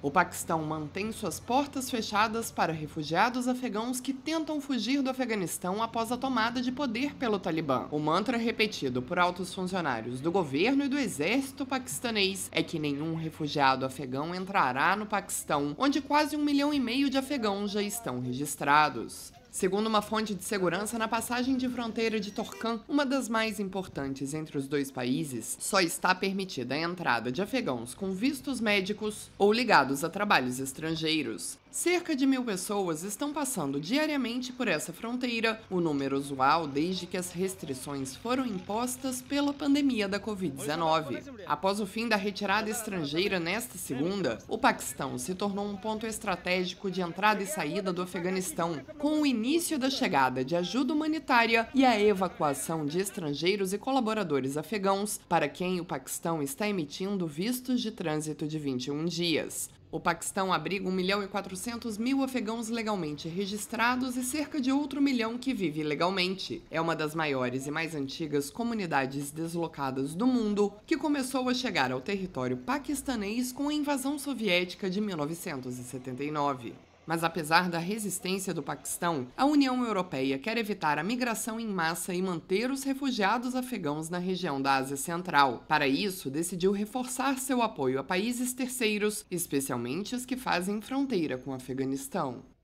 O Paquistão mantém suas portas fechadas para refugiados afegãos que tentam fugir do Afeganistão após a tomada de poder pelo Talibã. O mantra repetido por altos funcionários do governo e do exército paquistanês é que nenhum refugiado afegão entrará no Paquistão, onde quase um milhão e meio de afegãos já estão registrados. Segundo uma fonte de segurança, na passagem de fronteira de Torcan, uma das mais importantes entre os dois países, só está permitida a entrada de afegãos com vistos médicos ou ligados a trabalhos estrangeiros. Cerca de mil pessoas estão passando diariamente por essa fronteira, o número usual desde que as restrições foram impostas pela pandemia da Covid-19. Após o fim da retirada estrangeira nesta segunda, o Paquistão se tornou um ponto estratégico de entrada e saída do Afeganistão, com o início da chegada de ajuda humanitária e a evacuação de estrangeiros e colaboradores afegãos, para quem o Paquistão está emitindo vistos de trânsito de 21 dias. O Paquistão abriga 1 milhão e 400 mil afegãos legalmente registrados e cerca de outro milhão que vive ilegalmente. É uma das maiores e mais antigas comunidades deslocadas do mundo, que começou a chegar ao território paquistanês com a invasão soviética de 1979. Mas apesar da resistência do Paquistão, a União Europeia quer evitar a migração em massa e manter os refugiados afegãos na região da Ásia Central. Para isso, decidiu reforçar seu apoio a países terceiros, especialmente os que fazem fronteira com o Afeganistão.